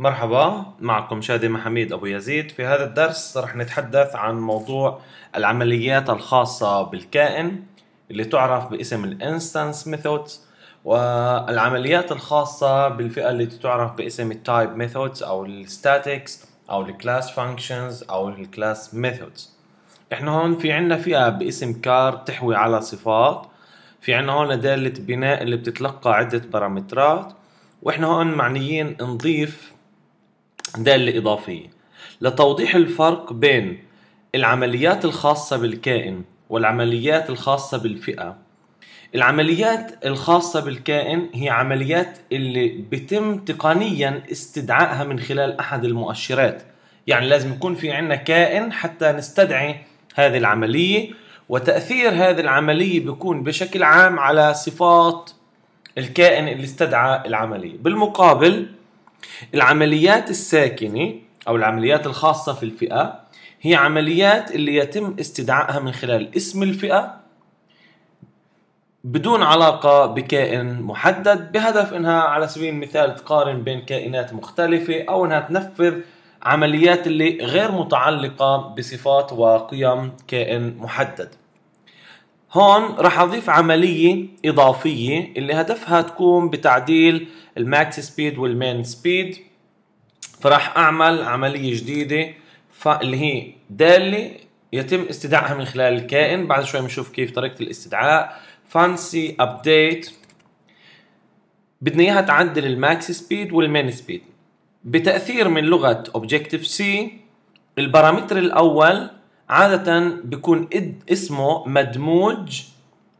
مرحبا معكم شادي محميد أبو يزيد في هذا الدرس رح نتحدث عن موضوع العمليات الخاصة بالكائن اللي تعرف باسم الانستانس ميثودز والعمليات الخاصة بالفئة اللي تعرف باسم التايب ميثودز أو الستاتكس أو الكلاس فانكشنز أو الكلاس ميثودز احنا هون في عنا فئة باسم كار تحوي على صفات في عنا هون دالة بناء اللي بتتلقى عدة بارامترات واحنا هون معنيين نضيف دالة إضافية لتوضيح الفرق بين العمليات الخاصة بالكائن والعمليات الخاصة بالفئة العمليات الخاصة بالكائن هي عمليات اللي بتم تقنيا استدعائها من خلال أحد المؤشرات يعني لازم يكون في عندنا كائن حتى نستدعي هذه العملية وتأثير هذه العملية بيكون بشكل عام على صفات الكائن اللي استدعى العملية بالمقابل العمليات الساكنة أو العمليات الخاصة في الفئة هي عمليات اللي يتم استدعائها من خلال اسم الفئة بدون علاقة بكائن محدد بهدف انها على سبيل المثال تقارن بين كائنات مختلفة او انها تنفذ عمليات اللي غير متعلقة بصفات وقيم كائن محدد هون رح أضيف عملية إضافية اللي هدفها تكون بتعديل الماكس سبيد والمين سبيد فراح اعمل عمليه جديده اللي هي داله يتم استدعائها من خلال الكائن بعد شوي بنشوف كيف طريقه الاستدعاء فانسي ابديت بدنا اياها تعدل الماكس سبيد والمين سبيد بتاثير من لغه اوبجكتيف سي البارامتر الاول عاده بيكون اسمه مدموج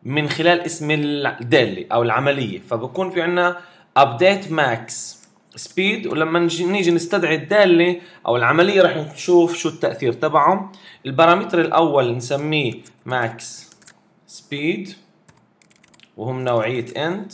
من خلال اسم الداله او العمليه فبكون في عندنا ابديت ماكس سبيد ولما نيجي نستدعي الداله او العمليه رح نشوف شو التاثير تبعه البارامتر الاول نسميه ماكس سبيد وهم نوعيه انت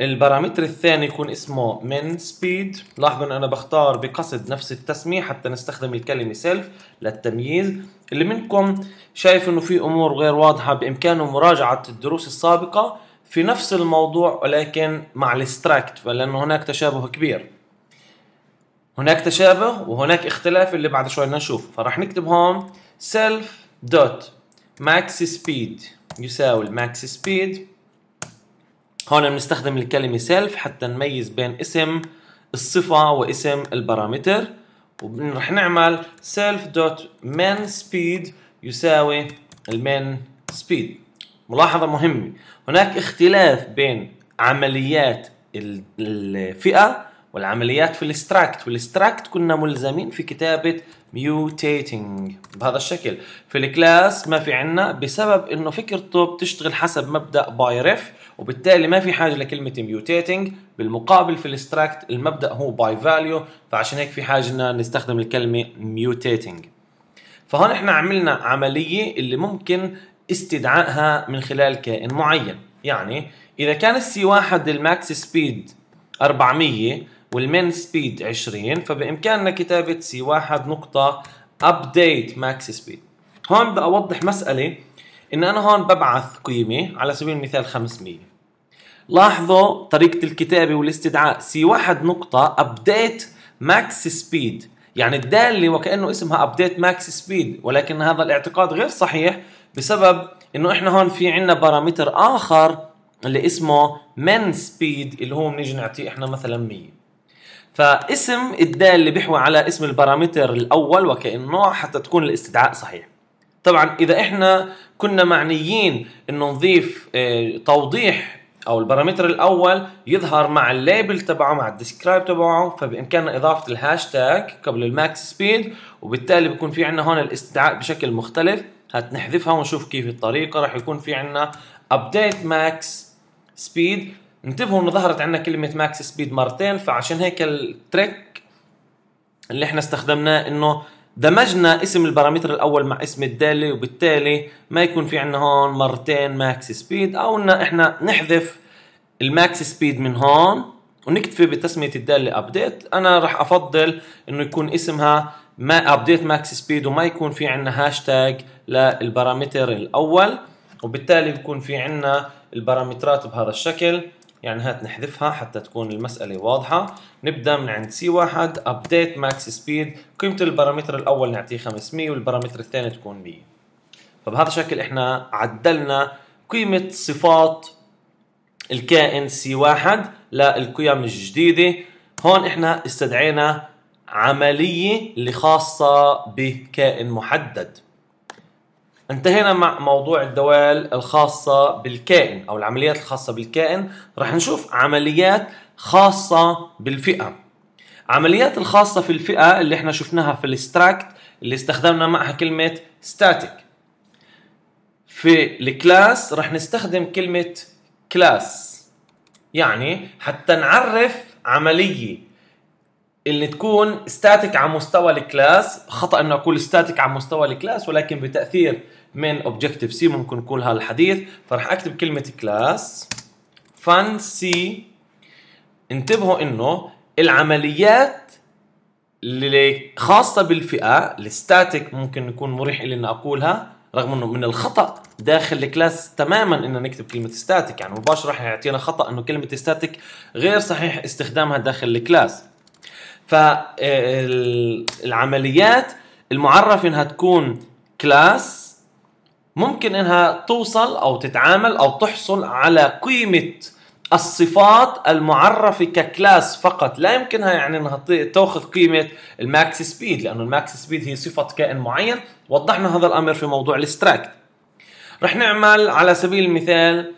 البارامتر الثاني يكون اسمه من سبيد لاحظوا ان انا بختار بقصد نفس التسميه حتى نستخدم الكلمه سيلف للتمييز اللي منكم شايف انه في امور غير واضحه بامكانه مراجعه الدروس السابقه في نفس الموضوع ولكن مع الاستراكت لانه هناك تشابه كبير هناك تشابه وهناك اختلاف اللي بعد شوي بدنا نشوفه فرح نكتب هون self dot max speed يساوي max speed هون بنستخدم الكلمة self حتى نميز بين اسم الصفة واسم البارامتر ورح نعمل self dot min speed يساوي المين speed ملاحظة مهمة هناك اختلاف بين عمليات الفئة والعمليات في الاستراكت والاستراكت كنا ملزمين في كتابة mutating بهذا الشكل في الكلاس ما في عنا بسبب انه فكرته بتشتغل حسب مبدا بايرف وبالتالي ما في حاجه لكلمه mutating بالمقابل في الاستراكت المبدا هو باي فاليو فعشان هيك في حاجه اننا نستخدم الكلمه mutating فهون احنا عملنا عمليه اللي ممكن استدعائها من خلال كائن معين يعني إذا كان السي واحد الماكس سبيد 400 والمين سبيد 20 فبإمكاننا كتابة سي واحد نقطة ابديت ماكس سبيد هون بدي أوضح مسألة إن أنا هون ببعث قيمة على سبيل المثال 500 لاحظوا طريقة الكتابة والاستدعاء سي واحد نقطة ابديت ماكس سبيد يعني الدالة وكأنه اسمها ابديت ماكس سبيد ولكن هذا الاعتقاد غير صحيح بسبب انه احنا هون في عندنا بارامتر اخر اللي اسمه من سبيد اللي هو بنيجي نعطيه احنا مثلا 100 فاسم الدال اللي بيحوي على اسم البارامتر الاول وكانه حتى تكون الاستدعاء صحيح طبعا اذا احنا كنا معنيين انه نضيف آه، توضيح او البارامتر الاول يظهر مع الليبل تبعه مع الديسكرايب تبعه فبامكاننا اضافه الهاشتاج قبل الماكس سبيد وبالتالي بيكون في عندنا هون الاستدعاء بشكل مختلف هتنحذفها ونشوف كيف الطريقه راح يكون في عنا ابديت ماكس سبيد انتبهوا انه ظهرت عندنا كلمه ماكس سبيد مرتين فعشان هيك التريك اللي احنا استخدمناه انه دمجنا اسم البارامتر الاول مع اسم الداله وبالتالي ما يكون في عندنا هون مرتين ماكس سبيد او انه احنا نحذف الماكس سبيد من هون ونكتفي بتسميه الداله ابديت انا راح افضل انه يكون اسمها ما ابديت ماكس سبيد وما يكون في عندنا هاشتاج للبارامتر الاول وبالتالي بكون في عندنا البارامترات بهذا الشكل يعني هات نحذفها حتى تكون المسألة واضحة نبدأ من عند سي واحد ابديت ماكس سبيد قيمة البارامتر الأول نعطيه 500 والبارامتر الثاني تكون 100 فبهذا الشكل احنا عدلنا قيمة صفات الكائن سي واحد للقيم الجديدة هون احنا استدعينا عملية اللي خاصة بكائن محدد انتهينا مع موضوع الدوال الخاصة بالكائن أو العمليات الخاصة بالكائن رح نشوف عمليات خاصة بالفئة عمليات الخاصة في الفئة اللي احنا شفناها في الاستراكت اللي استخدمنا معها كلمة static في الكلاس رح نستخدم كلمة كلاس يعني حتى نعرف عملية اللي تكون ستاتيك على مستوى الكلاس خطا انه اقول ستاتيك على مستوى الكلاس ولكن بتاثير من اوبجكتيف سي ممكن نقول هذا الحديث فرح اكتب كلمه كلاس فان سي انتبهوا انه العمليات اللي خاصه بالفئه الستاتيك ممكن يكون مريح لي اني اقولها رغم انه من الخطا داخل الكلاس تماما ان نكتب كلمه ستاتيك يعني مباشره راح يعطينا خطا انه كلمه ستاتيك غير صحيح استخدامها داخل الكلاس فالعمليات المعرف انها تكون كلاس ممكن انها توصل او تتعامل او تحصل على قيمه الصفات المعرفة ككلاس فقط لا يمكنها يعني انها تاخذ قيمة الماكس سبيد لانه الماكس سبيد هي صفة كائن معين وضحنا هذا الامر في موضوع الاستراكت رح نعمل على سبيل المثال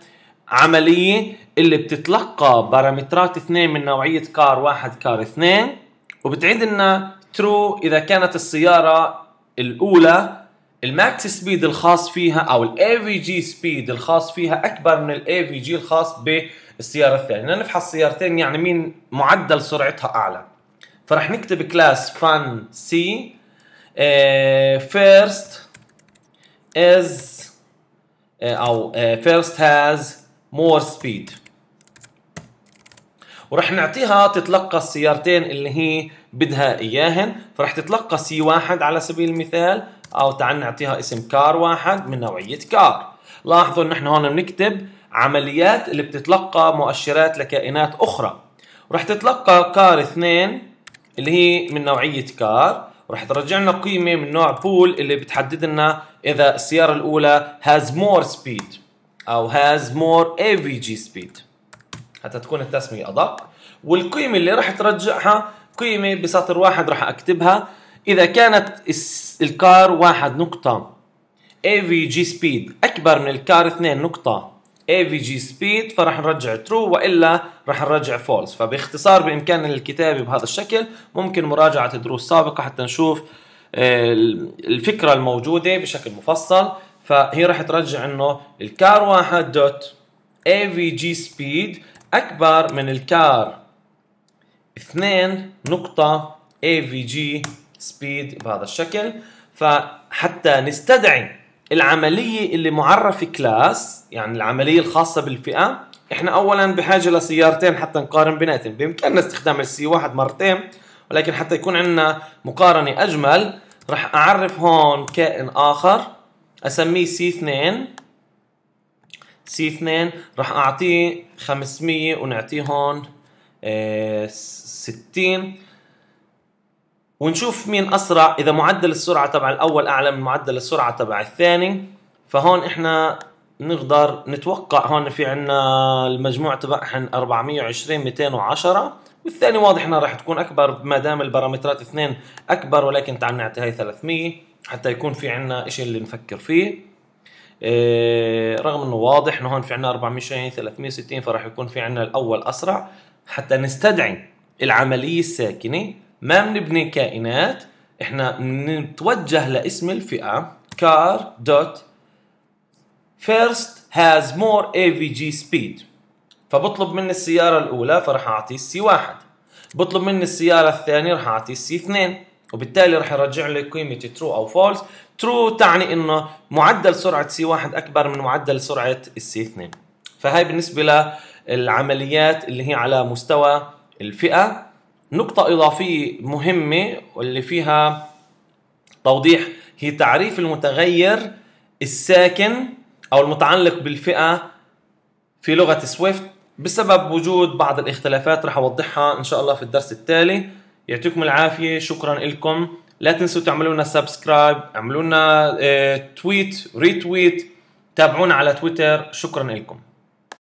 عملية اللي بتتلقى بارامترات اثنين من نوعية كار واحد كار اثنين وبتعيد لنا ترو اذا كانت السياره الاولى الماكس سبيد الخاص فيها او الاي في جي سبيد الخاص فيها اكبر من الاي في جي الخاص بالسياره الثانيه بدنا نفحص السيارتين يعني مين معدل سرعتها اعلى فرح نكتب كلاس فان سي فيرست از او فيرست هاز مور سبيد ورح نعطيها تتلقى السيارتين اللي هي بدها اياهن فرح تتلقى سي واحد على سبيل المثال او تعال نعطيها اسم كار واحد من نوعيه كار لاحظوا ان احنا هون بنكتب عمليات اللي بتتلقى مؤشرات لكائنات اخرى ورح تتلقى كار اثنين اللي هي من نوعيه كار ورح ترجع لنا قيمه من نوع بول اللي بتحدد لنا اذا السياره الاولى has more speed او has more avg speed حتى تكون التسمية أدق والقيمة اللي راح ترجعها قيمة بسطر واحد راح أكتبها إذا كانت الكار واحد نقطة AVG speed أكبر من الكار اثنين نقطة AVG speed فرح نرجع true وإلا رح نرجع false فباختصار بإمكاننا الكتابة بهذا الشكل ممكن مراجعة دروس سابقة حتى نشوف آه، الفكرة الموجودة بشكل مفصل فهي رح ترجع انه الكار واحد دوت AVG speed أكبر من الكار 2 نقطة اي في جي سبيد بهذا الشكل فحتى نستدعي العملية اللي معرفة كلاس يعني العملية الخاصة بالفئة احنا اولا بحاجة لسيارتين حتى نقارن بيناتهم بامكاننا استخدام السي واحد مرتين ولكن حتى يكون عندنا مقارنة اجمل رح اعرف هون كائن اخر اسميه سي اثنين سي 2 راح اعطيه 500 ونعطيه هون 60 آه، ونشوف مين اسرع اذا معدل السرعه تبع الاول اعلى من معدل السرعه تبع الثاني فهون احنا نقدر نتوقع هون في عندنا المجموع تبعهم 420 210 والثاني واضح انها راح تكون اكبر ما دام البارامترات اثنين اكبر ولكن تعال نعطي هاي 300 حتى يكون في عندنا شيء اللي نفكر فيه إيه، رغم انه واضح انه هون في عندنا 420 360 فراح يكون في عندنا الاول اسرع حتى نستدعي العمليه الساكنه ما بنبني كائنات احنا بنتوجه لاسم الفئه كار دوت first has more AVG speed فبطلب مني السيارة الأولى فرح أعطيه السي واحد بطلب مني السيارة الثانية رح أعطيه السي اثنين وبالتالي رح يرجع لي قيمة ترو أو فولس ترو تعني إنه معدل سرعة سي واحد أكبر من معدل سرعة السي 2 فهي بالنسبة للعمليات اللي هي على مستوى الفئة نقطة إضافية مهمة واللي فيها توضيح هي تعريف المتغير الساكن أو المتعلق بالفئة في لغة سويفت بسبب وجود بعض الاختلافات رح أوضحها إن شاء الله في الدرس التالي يعطيكم العافيه شكرا لكم لا تنسوا تعملوا لنا سبسكرايب اعملوا لنا آه، تويت ريتويت تابعونا على تويتر شكرا لكم